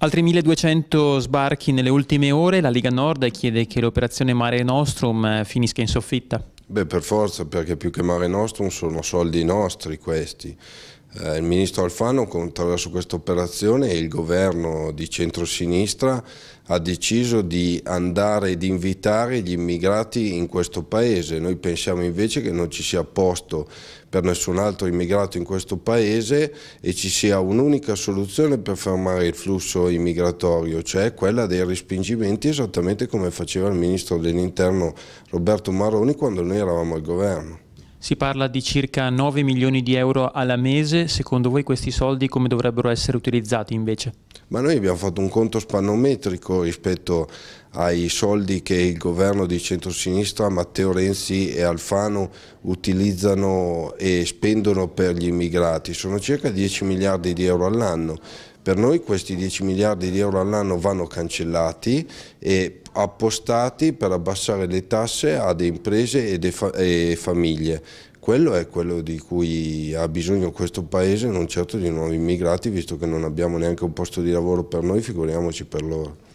Altri 1200 sbarchi nelle ultime ore, la Lega Nord chiede che l'operazione Mare Nostrum eh, finisca in soffitta. Beh, per forza, perché più che Mare Nostrum sono soldi nostri questi eh, il ministro Alfano attraverso questa operazione e il governo di centrosinistra ha deciso di andare ed invitare gli immigrati in questo paese. Noi pensiamo invece che non ci sia posto per nessun altro immigrato in questo paese e ci sia un'unica soluzione per fermare il flusso immigratorio, cioè quella dei respingimenti esattamente come faceva il ministro dell'interno Roberto Maroni quando noi eravamo al governo. Si parla di circa 9 milioni di euro alla mese, secondo voi questi soldi come dovrebbero essere utilizzati invece? Ma noi abbiamo fatto un conto spannometrico rispetto ai soldi che il governo di centrosinistra, Matteo Renzi e Alfano utilizzano e spendono per gli immigrati. Sono circa 10 miliardi di euro all'anno. Per noi questi 10 miliardi di euro all'anno vanno cancellati e appostati per abbassare le tasse ad imprese e, fa e famiglie. Quello è quello di cui ha bisogno questo Paese, non certo di nuovi immigrati, visto che non abbiamo neanche un posto di lavoro per noi, figuriamoci per loro.